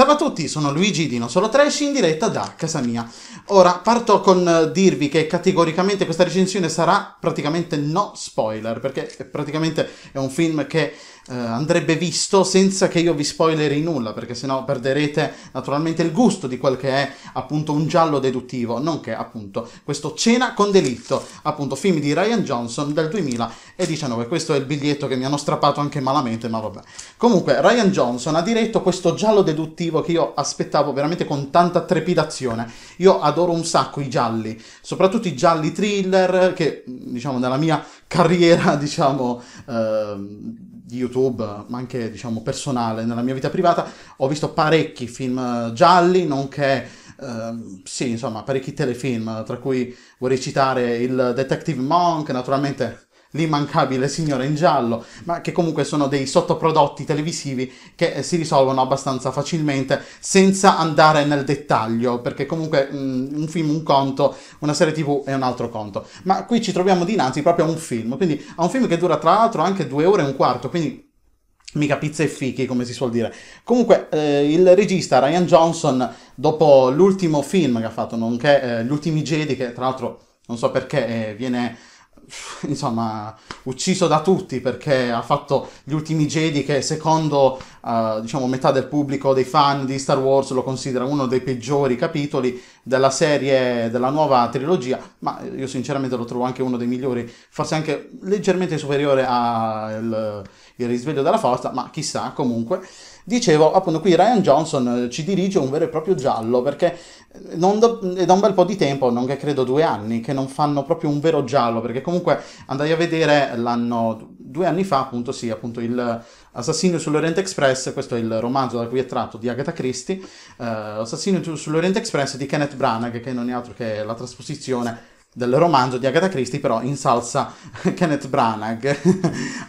Salve a tutti, sono Luigi di Non Solo Trash in diretta da casa mia. Ora parto con eh, dirvi che categoricamente questa recensione sarà praticamente no spoiler, perché praticamente è un film che eh, andrebbe visto senza che io vi spoileri nulla, perché sennò perderete naturalmente il gusto di quel che è appunto un giallo deduttivo, nonché appunto questo Cena con delitto, appunto film di Ryan Johnson del 2019. Questo è il biglietto che mi hanno strappato anche malamente, ma vabbè. Comunque Ryan Johnson ha diretto questo giallo deduttivo che io aspettavo veramente con tanta trepidazione. Io adoro un sacco i gialli, soprattutto i gialli thriller che diciamo nella mia carriera, diciamo, eh, di YouTube, ma anche diciamo personale, nella mia vita privata, ho visto parecchi film eh, gialli, nonché eh, sì, insomma, parecchi telefilm, tra cui vorrei citare il Detective Monk, naturalmente l'immancabile signore in giallo, ma che comunque sono dei sottoprodotti televisivi che eh, si risolvono abbastanza facilmente senza andare nel dettaglio, perché comunque mh, mm, un film un conto, una serie tv è un altro conto. Ma qui ci troviamo dinanzi proprio a un film, quindi a un film che dura tra l'altro anche due ore e un quarto, quindi mica pizza e fichi, come si suol dire. Comunque, eh, il regista Ryan Johnson, dopo l'ultimo film che ha fatto, nonché eh, Gli ultimi Jedi, che tra l'altro non so perché eh, viene insomma, ucciso da tutti perché ha fatto gli ultimi Jedi che secondo uh, diciamo, metà del pubblico dei fan di Star Wars lo considera uno dei peggiori capitoli della serie della nuova trilogia, ma io sinceramente lo trovo anche uno dei migliori, forse anche leggermente superiore al Risveglio della Forza, ma chissà comunque. Dicevo, appunto, qui Ryan Johnson eh, ci dirige un vero e proprio giallo, perché eh, do, è eh, da un bel po' di tempo, non che credo due anni, che non fanno proprio un vero giallo, perché comunque andai a vedere l'anno, due anni fa, appunto, sì, appunto, il Assassino sull'Orient Express, questo è il romanzo da cui è tratto di Agatha Christie, eh, Assassino sull'Orient Express di Kenneth Branagh, che non è altro che la trasposizione del romanzo di Agatha Christie, però in salsa Kenneth Branagh,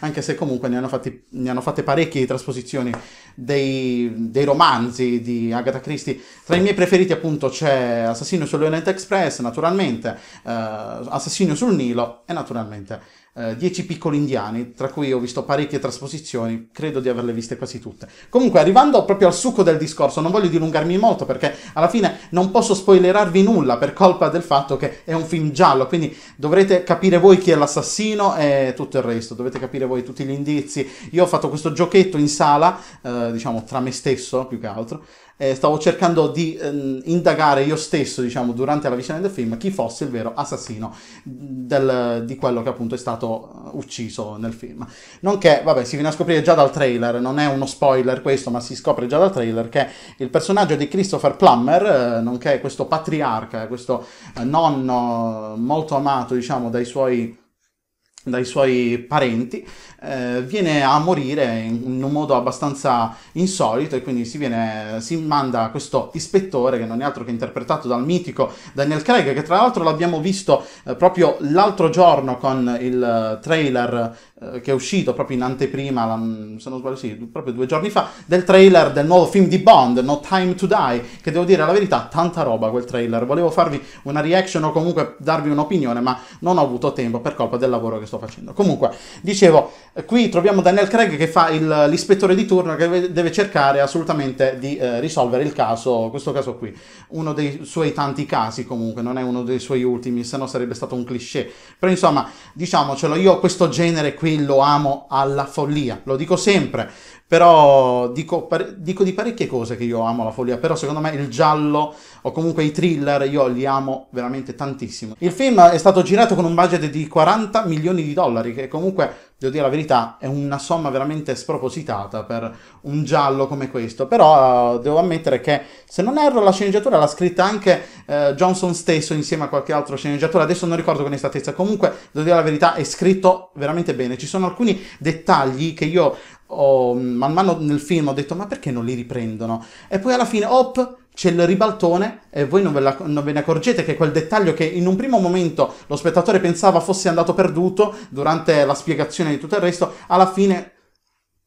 anche se comunque ne hanno, fatti, ne hanno fatte parecchie di trasposizioni dei, dei, romanzi di Agatha Christie. Tra i miei preferiti appunto c'è Assassino sull'Orient Express, naturalmente, eh, Assassino sul Nilo e naturalmente 10 eh, piccoli indiani, tra cui ho visto parecchie trasposizioni, credo di averle viste quasi tutte. Comunque, arrivando proprio al succo del discorso, non voglio dilungarmi molto perché alla fine non posso spoilerarvi nulla per colpa del fatto che è un film giallo, quindi dovrete capire voi chi è l'assassino e tutto il resto, dovete capire voi tutti gli indizi. Io ho fatto questo giochetto in sala, eh, diciamo tra me stesso più che altro, eh, stavo cercando di eh, indagare io stesso, diciamo, durante la visione del film, chi fosse il vero assassino del, di quello che appunto è stato eh, ucciso nel film. Nonché, vabbè, si viene a scoprire già dal trailer, non è uno spoiler questo, ma si scopre già dal trailer che il personaggio di Christopher Plummer, eh, nonché questo patriarca, questo eh, nonno molto amato, diciamo, dai suoi dai suoi parenti, eh, viene a morire in un modo abbastanza insolito e quindi si, viene, si manda questo ispettore che non è altro che interpretato dal mitico Daniel Craig, che tra l'altro l'abbiamo visto eh, proprio l'altro giorno con il eh, trailer eh, che è uscito proprio in anteprima, la, mm, se non sbaglio sì, proprio due giorni fa, del trailer del nuovo film di Bond, No Time to Die, che devo dire la verità, tanta roba quel trailer, volevo farvi una reaction o comunque darvi un'opinione, ma non ho avuto tempo per colpa del lavoro che sto facendo. Comunque, dicevo, qui troviamo Daniel Craig che fa il, l'ispettore di turno che deve cercare assolutamente di eh, risolvere il caso, questo caso qui. Uno dei suoi tanti casi comunque, non è uno dei suoi ultimi, se no sarebbe stato un cliché. Però insomma, diciamocelo, io questo genere qui lo amo alla follia, lo dico sempre. Però dico, dico, di parecchie cose che io amo la follia, però secondo me il giallo o comunque i thriller io li amo veramente tantissimo. Il film è stato girato con un budget di 40 milioni di dollari, che comunque, devo dire la verità, è una somma veramente spropositata per un giallo come questo. Però eh, devo ammettere che, se non erro, la sceneggiatura l'ha scritta anche eh, Johnson stesso insieme a qualche altro sceneggiatore, adesso non ricordo con estatezza, comunque, devo dire la verità, è scritto veramente bene. Ci sono alcuni dettagli che io ho, man mano nel film ho detto ma perché non li riprendono? E poi alla fine, op, c'è il ribaltone e voi non ve, la, non ve, ne accorgete che quel dettaglio che in un primo momento lo spettatore pensava fosse andato perduto durante la spiegazione di tutto il resto, alla fine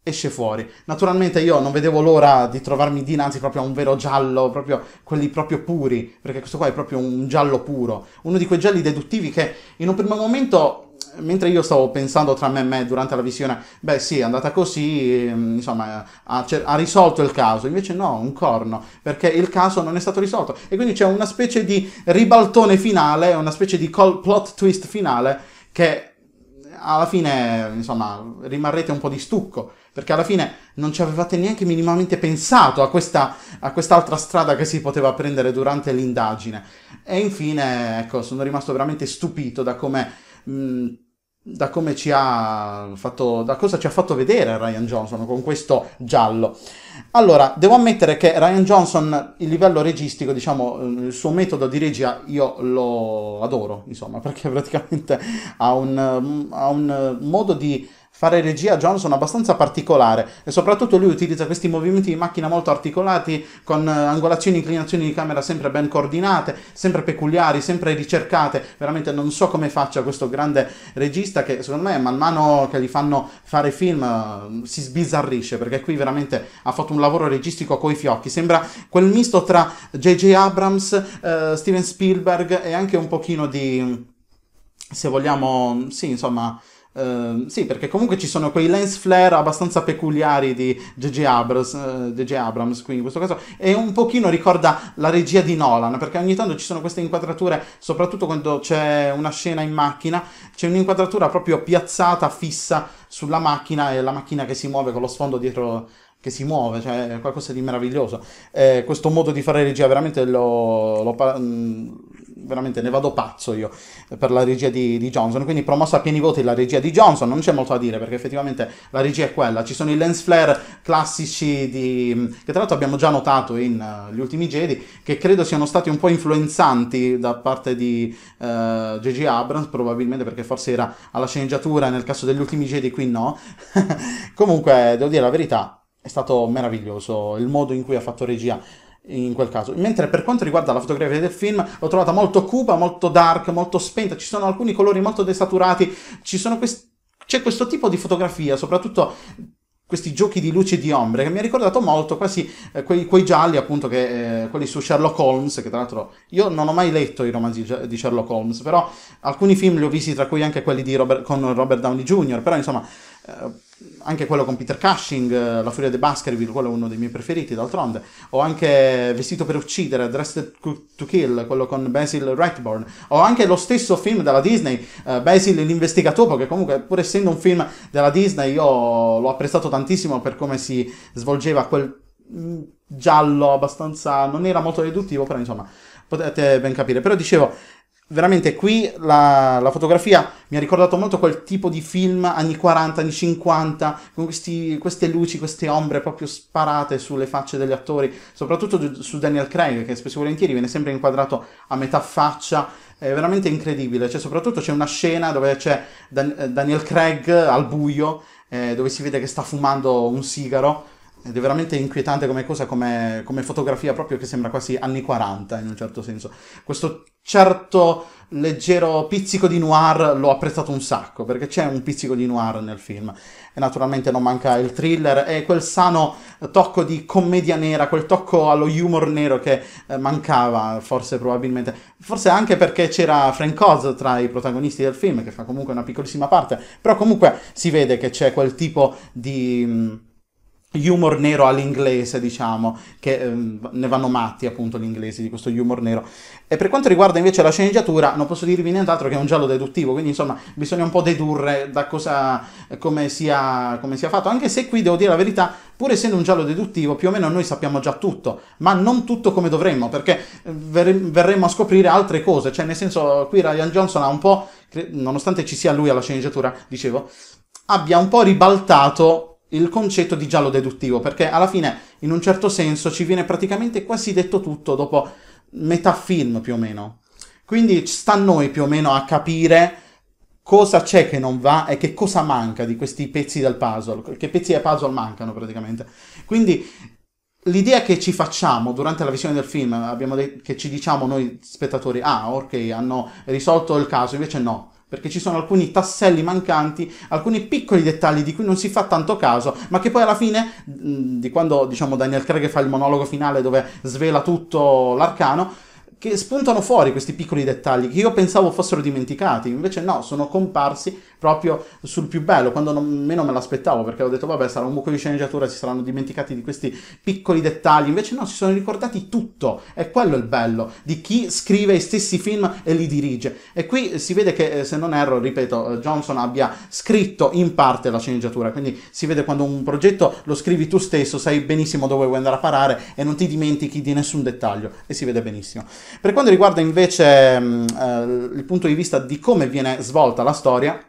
esce fuori. Naturalmente io non vedevo l'ora di trovarmi dinanzi proprio a un vero giallo, proprio quelli proprio puri, perché questo qua è proprio un giallo puro, uno di quei gialli deduttivi che in un primo momento mentre io stavo pensando tra me e me durante la visione, beh sì, è andata così, ehm, insomma, ha, ha, risolto il caso. Invece no, un corno, perché il caso non è stato risolto. E quindi c'è una specie di ribaltone finale, una specie di plot twist finale che alla fine, insomma, rimarrete un po' di stucco, perché alla fine non ci avevate neanche minimamente pensato a, questa, a quest'altra strada che si poteva prendere durante l'indagine. E infine, ecco, sono rimasto veramente stupito da come... Mh, da come ci ha fatto, da cosa ci ha fatto vedere Ryan Johnson con questo giallo. Allora, devo ammettere che Ryan Johnson, il livello registico, diciamo, il suo metodo di regia, io lo adoro, insomma, perché praticamente ha un, ha un modo di fare regia a Johnson abbastanza particolare e soprattutto lui utilizza questi movimenti di macchina molto articolati con eh, angolazioni e inclinazioni di camera sempre ben coordinate, sempre peculiari, sempre ricercate, veramente non so come faccia questo grande regista che secondo me man mano che gli fanno fare film eh, si sbizzarrisce perché qui veramente ha fatto un lavoro registico coi fiocchi, sembra quel misto tra JJ Abrams, eh, Steven Spielberg e anche un pochino di se vogliamo, sì, insomma, Ehm, sì, perché comunque ci sono quei lens flare abbastanza peculiari di J.J. Abrams, uh, Abrams, quindi in questo caso, e un pochino ricorda la regia di Nolan, perché ogni tanto ci sono queste inquadrature, soprattutto quando c'è una scena in macchina, c'è un'inquadratura proprio piazzata, fissa sulla macchina e la macchina che si muove con lo sfondo dietro che si muove, cioè è qualcosa di meraviglioso. Eh, questo modo di fare regia veramente lo, lo, mm, veramente ne vado pazzo io eh, per la regia di, di, Johnson. Quindi promossa a pieni voti la regia di Johnson, non c'è molto da dire perché effettivamente la regia è quella. Ci sono i lens flare classici di, mm, che tra l'altro abbiamo già notato in uh, Gli Ultimi Jedi, che credo siano stati un po' influenzanti da parte di J.J. Eh, uh, Abrams, probabilmente perché forse era alla sceneggiatura, nel caso degli Ultimi Jedi qui no. Comunque, devo dire la verità, è stato meraviglioso il modo in cui ha fatto regia in quel caso. Mentre per quanto riguarda la fotografia del film, l'ho trovata molto cupa, molto dark, molto spenta, ci sono alcuni colori molto desaturati, quest... c'è questo tipo di fotografia, soprattutto questi giochi di luce e di ombre che mi ha ricordato molto quasi eh, quei, quei, gialli appunto che eh, quelli su Sherlock Holmes che tra l'altro io non ho mai letto i romanzi di Sherlock Holmes però alcuni film li ho visti tra cui anche quelli Robert, con Robert Downey Jr. però insomma eh, anche quello con Peter Cushing, eh, La furia dei Baskerville, quello è uno dei miei preferiti d'altronde, o anche Vestito per uccidere, Dressed to Kill, quello con Basil Rathbone, o anche lo stesso film della Disney, uh, Basil l'investigatopo, che comunque pur essendo un film della Disney io l'ho apprezzato tantissimo per come si svolgeva quel mm, giallo abbastanza, non era molto deduttivo, però insomma potete ben capire. Però dicevo, veramente qui la, la, fotografia mi ha ricordato molto quel tipo di film anni 40, anni 50, con questi, queste luci, queste ombre proprio sparate sulle facce degli attori, soprattutto su Daniel Craig, che spesso e volentieri viene sempre inquadrato a metà faccia, è veramente incredibile, cioè, soprattutto c'è una scena dove c'è Dan- eh, Daniel Craig al buio, eh, dove si vede che sta fumando un sigaro, ed è veramente inquietante come cosa, come, come, fotografia proprio che sembra quasi anni 40 in un certo senso. Questo certo leggero pizzico di noir l'ho apprezzato un sacco, perché c'è un pizzico di noir nel film. E naturalmente non manca il thriller e quel sano tocco di commedia nera, quel tocco allo humor nero che eh, mancava, forse probabilmente. Forse anche perché c'era Frank Oz tra i protagonisti del film, che fa comunque una piccolissima parte, però comunque si vede che c'è quel tipo di mm, humor nero all'inglese, diciamo, che ehm, ne vanno matti appunto gli inglesi di questo humor nero. E per quanto riguarda invece la sceneggiatura, non posso dirvi nient'altro che è un giallo deduttivo, quindi insomma bisogna un po' dedurre da cosa, come sia, come sia fatto, anche se qui devo dire la verità, pur essendo un giallo deduttivo, più o meno noi sappiamo già tutto, ma non tutto come dovremmo, perché ehm, verremmo a scoprire altre cose, cioè nel senso qui Ryan Johnson ha un po', nonostante ci sia lui alla sceneggiatura, dicevo, abbia un po' ribaltato il concetto di giallo deduttivo, perché alla fine, in un certo senso, ci viene praticamente quasi detto tutto dopo metà film più o meno. Quindi sta a noi più o meno a capire cosa c'è che non va e che cosa manca di questi pezzi del puzzle, che pezzi del puzzle mancano praticamente. Quindi l'idea che ci facciamo durante la visione del film, de- che ci diciamo noi spettatori, ah ok, hanno risolto il caso, invece no perché ci sono alcuni tasselli mancanti, alcuni piccoli dettagli di cui non si fa tanto caso, ma che poi alla fine, mm, di quando diciamo Daniel Craig fa il monologo finale dove svela tutto l'arcano, che spuntano fuori questi piccoli dettagli che io pensavo fossero dimenticati, invece no, sono comparsi proprio sul più bello, quando non, meno me l'aspettavo, perché ho detto vabbè sarà un buco di sceneggiatura, si saranno dimenticati di questi piccoli dettagli, invece no, si sono ricordati tutto, e quello è il bello di chi scrive i stessi film e li dirige. E qui si vede che, eh, se non erro, ripeto, eh, Johnson abbia scritto in parte la sceneggiatura, quindi si vede quando un progetto lo scrivi tu stesso, sai benissimo dove vuoi andare a parare e non ti dimentichi di nessun dettaglio, e si vede benissimo. Per quanto riguarda invece mh, mm, eh, il punto di vista di come viene svolta la storia,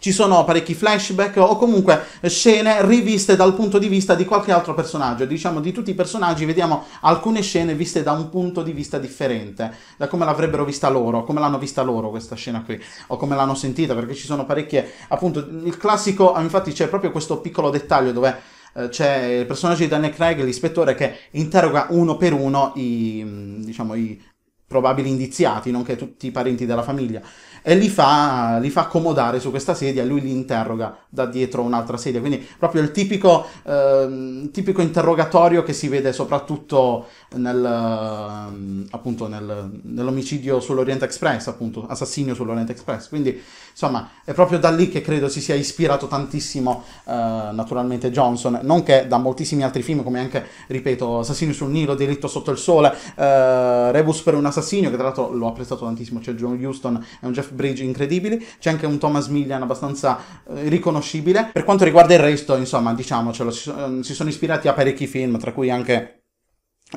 ci sono parecchi flashback o comunque scene riviste dal punto di vista di qualche altro personaggio. Diciamo di tutti i personaggi vediamo alcune scene viste da un punto di vista differente, da come l'avrebbero vista loro, come l'hanno vista loro questa scena qui, o come l'hanno sentita, perché ci sono parecchie, appunto, il classico, ah, infatti c'è proprio questo piccolo dettaglio dove eh, c'è il personaggio di Daniel Craig, l'ispettore, che interroga uno per uno i, mm, diciamo, i probabili indiziati, nonché tutti i parenti della famiglia, e li fa, li fa accomodare su questa sedia, lui li interroga da dietro un'altra sedia, quindi proprio il tipico, eh, tipico interrogatorio che si vede soprattutto nel, ehm, appunto nel, nell'omicidio sull'Orient Express, appunto, assassino sull'Orient Express, quindi insomma è proprio da lì che credo si sia ispirato tantissimo eh, naturalmente Johnson, nonché da moltissimi altri film come anche, ripeto, Assassino sul Nilo, Delitto sotto il sole, eh, Rebus per una assassinio, che tra l'altro l'ho apprezzato tantissimo, c'è John Huston è un Jeff Bridge incredibile, c'è anche un Thomas Millian abbastanza eh, riconoscibile. Per quanto riguarda il resto, insomma, diciamocelo, si eh, sono ispirati a parecchi film, tra cui anche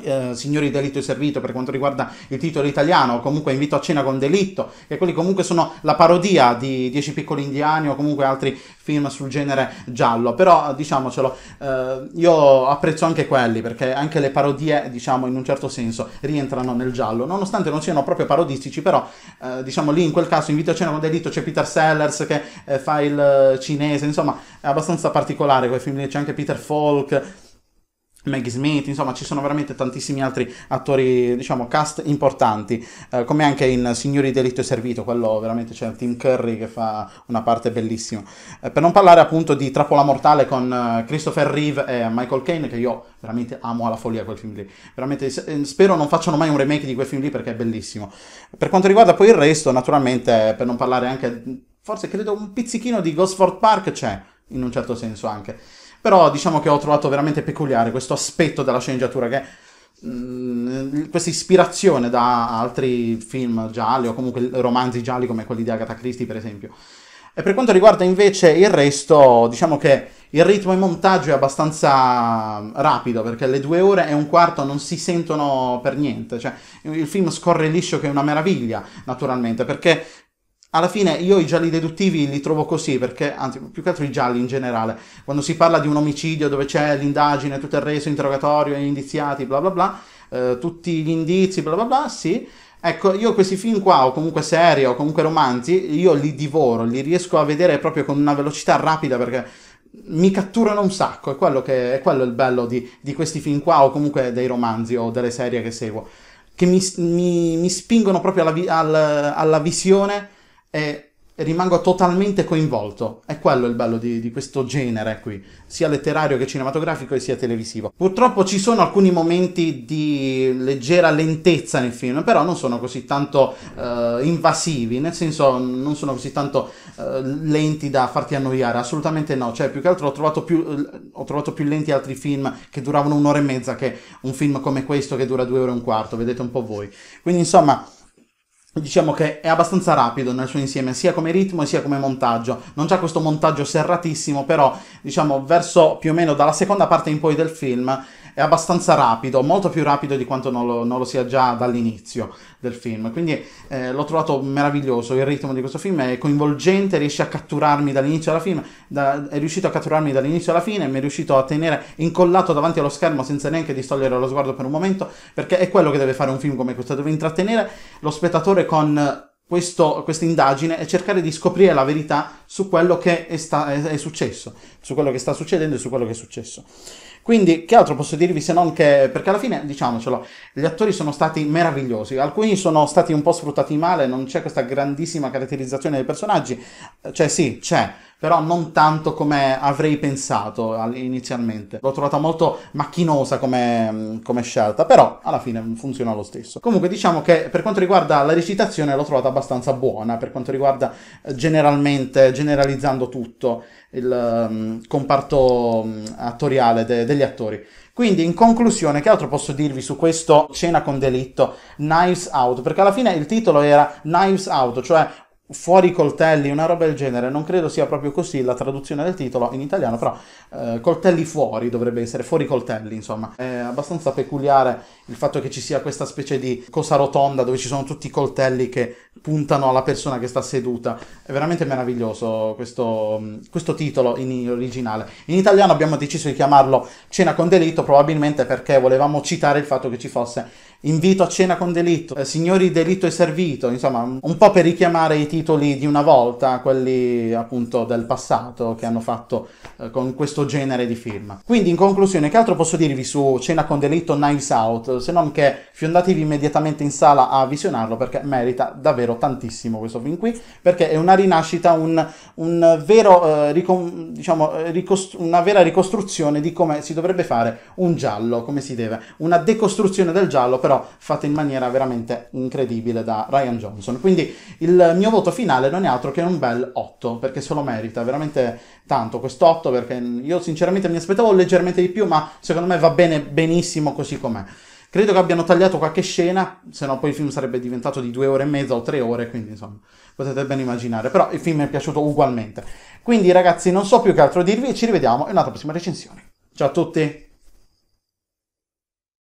eh, signori delitto e servito per quanto riguarda il titolo italiano o comunque invito a cena con delitto che quelli comunque sono la parodia di Dieci piccoli indiani o comunque altri film sul genere giallo però eh, diciamocelo eh, io apprezzo anche quelli perché anche le parodie diciamo in un certo senso rientrano nel giallo nonostante non siano proprio parodistici però eh, diciamo lì in quel caso invito a cena con delitto c'è Peter Sellers che eh, fa il cinese insomma è abbastanza particolare quel film c'è anche Peter Falk Maggie Smith, insomma ci sono veramente tantissimi altri attori, diciamo, cast importanti, eh, come anche in Signori Delitto e Servito, quello veramente c'è cioè, Tim Curry che fa una parte bellissima. Eh, per non parlare appunto di Trappola Mortale con eh, Christopher Reeve e Michael Caine, che io veramente amo alla follia quel film lì, veramente eh, spero non facciano mai un remake di quel film lì perché è bellissimo. Per quanto riguarda poi il resto, naturalmente, per non parlare anche, forse credo un pizzichino di Gosford Park c'è, in un certo senso anche. Però diciamo che ho trovato veramente peculiare questo aspetto della sceneggiatura che mm, questa ispirazione da altri film gialli o comunque romanzi gialli come quelli di Agatha Christie per esempio. E per quanto riguarda invece il resto, diciamo che il ritmo e montaggio è abbastanza mm, rapido perché le due ore e un quarto non si sentono per niente, cioè il film scorre liscio che è una meraviglia naturalmente perché alla fine io i gialli deduttivi li trovo così perché, anzi, più che altro i gialli in generale, quando si parla di un omicidio dove c'è l'indagine, tutto il reso, interrogatorio, gli indiziati, bla bla bla, eh, tutti gli indizi, bla bla bla, sì. Ecco, io questi film qua, o comunque serie, o comunque romanzi, io li divoro, li riesco a vedere proprio con una velocità rapida perché mi catturano un sacco, è quello, che, è quello il bello di, di questi film qua, o comunque dei romanzi o delle serie che seguo, che mi, mi, mi spingono proprio alla, vi, al, alla visione e rimango totalmente coinvolto. È quello il bello di, di, questo genere qui, sia letterario che cinematografico e sia televisivo. Purtroppo ci sono alcuni momenti di leggera lentezza nel film, però non sono così tanto uh, invasivi, nel senso non sono così tanto uh, lenti da farti annoiare, assolutamente no. Cioè, più che altro ho trovato più, uh, ho trovato più lenti altri film che duravano un'ora e mezza che un film come questo che dura due ore e un quarto, vedete un po' voi. Quindi insomma diciamo che è abbastanza rapido nel suo insieme, sia come ritmo sia come montaggio. Non c'è questo montaggio serratissimo, però diciamo verso più o meno dalla seconda parte in poi del film è abbastanza rapido, molto più rapido di quanto non lo, non lo sia già dall'inizio del film. Quindi eh, l'ho trovato meraviglioso, il ritmo di questo film è coinvolgente, riesce a catturarmi dall'inizio alla fine, da, è riuscito a catturarmi dall'inizio alla fine, mi è riuscito a tenere incollato davanti allo schermo senza neanche distogliere lo sguardo per un momento, perché è quello che deve fare un film come questo, deve intrattenere lo spettatore con questa indagine e cercare di scoprire la verità su quello che è, sta, è, è, successo, su quello che sta succedendo e su quello che è successo. Quindi, che altro posso dirvi se non che, perché alla fine, diciamocelo, gli attori sono stati meravigliosi, alcuni sono stati un po' sfruttati male, non c'è questa grandissima caratterizzazione dei personaggi, cioè sì, c'è, però non tanto come avrei pensato inizialmente. L'ho trovata molto macchinosa come, come, scelta, però alla fine funziona lo stesso. Comunque diciamo che per quanto riguarda la recitazione l'ho trovata abbastanza buona, per quanto riguarda eh, generalmente generalizzando tutto il um, comparto um, attoriale de- degli attori. Quindi in conclusione, che altro posso dirvi su questo Cena con delitto, Knives Out? Perché alla fine il titolo era Knives Out, cioè fuori coltelli, una roba del genere, non credo sia proprio così la traduzione del titolo in italiano, però eh, coltelli fuori dovrebbe essere, fuori coltelli insomma. È abbastanza peculiare il fatto che ci sia questa specie di cosa rotonda dove ci sono tutti i coltelli che puntano alla persona che sta seduta, è veramente meraviglioso questo, mm, questo titolo in originale. In italiano abbiamo deciso di chiamarlo Cena con delitto probabilmente perché volevamo citare il fatto che ci fosse Invito a cena con delitto, eh, Signori delitto e servito, insomma, un po' per richiamare i titoli di una volta, quelli appunto del passato che hanno fatto eh, con questo genere di film. Quindi in conclusione, che altro posso dirvi su Cena con delitto Knives Out, se non che fiondatevi immediatamente in sala a visionarlo perché merita davvero tantissimo questo film qui, perché è una rinascita, un, un vero, eh, ricom- diciamo, eh, ricost- una vera ricostruzione di come si dovrebbe fare un giallo, come si deve, una decostruzione del giallo, però però fatta in maniera veramente incredibile da Ryan Johnson. Quindi il mio voto finale non è altro che un bel 8, perché se lo merita veramente tanto questo 8, perché io sinceramente mi aspettavo leggermente di più, ma secondo me va bene benissimo così com'è. Credo che abbiano tagliato qualche scena, se no poi il film sarebbe diventato di due ore e mezza o tre ore, quindi insomma potete ben immaginare. Però il film mi è piaciuto ugualmente. Quindi ragazzi non so più che altro dirvi, ci rivediamo in una prossima recensione. Ciao a tutti!